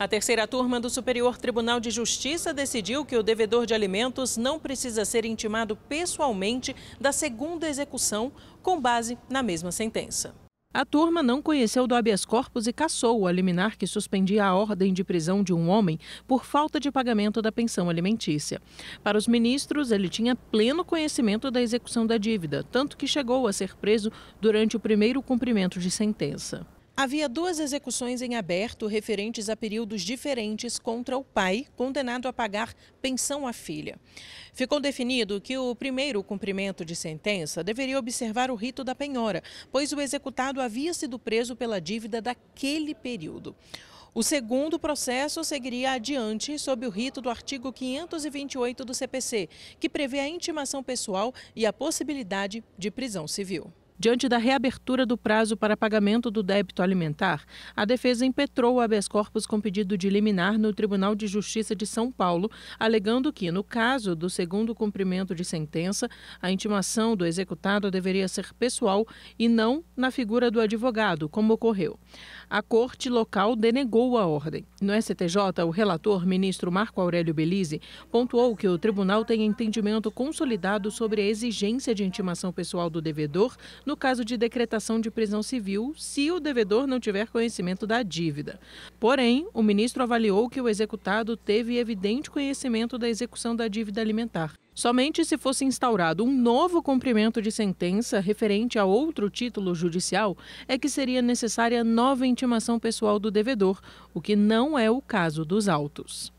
A terceira turma do Superior Tribunal de Justiça decidiu que o devedor de alimentos não precisa ser intimado pessoalmente da segunda execução, com base na mesma sentença. A turma não conheceu do habeas corpus e cassou o liminar que suspendia a ordem de prisão de um homem por falta de pagamento da pensão alimentícia. Para os ministros, ele tinha pleno conhecimento da execução da dívida, tanto que chegou a ser preso durante o primeiro cumprimento de sentença. Havia duas execuções em aberto referentes a períodos diferentes contra o pai, condenado a pagar pensão à filha. Ficou definido que o primeiro cumprimento de sentença deveria observar o rito da penhora, pois o executado havia sido preso pela dívida daquele período. O segundo processo seguiria adiante sob o rito do artigo 528 do CPC, que prevê a intimação pessoal e a possibilidade de prisão civil. Diante da reabertura do prazo para pagamento do débito alimentar, a defesa impetrou o habeas corpus com pedido de liminar no Tribunal de Justiça de São Paulo, alegando que, no caso do segundo cumprimento de sentença, a intimação do executado deveria ser pessoal e não na figura do advogado, como ocorreu. A corte local denegou a ordem. No STJ, o relator, ministro Marco Aurélio Belize, pontuou que o tribunal tem entendimento consolidado sobre a exigência de intimação pessoal do devedor no caso de decretação de prisão civil, se o devedor não tiver conhecimento da dívida. Porém, o ministro avaliou que o executado teve evidente conhecimento da execução da dívida alimentar. Somente se fosse instaurado um novo cumprimento de sentença referente a outro título judicial é que seria necessária nova intimação pessoal do devedor, o que não é o caso dos autos.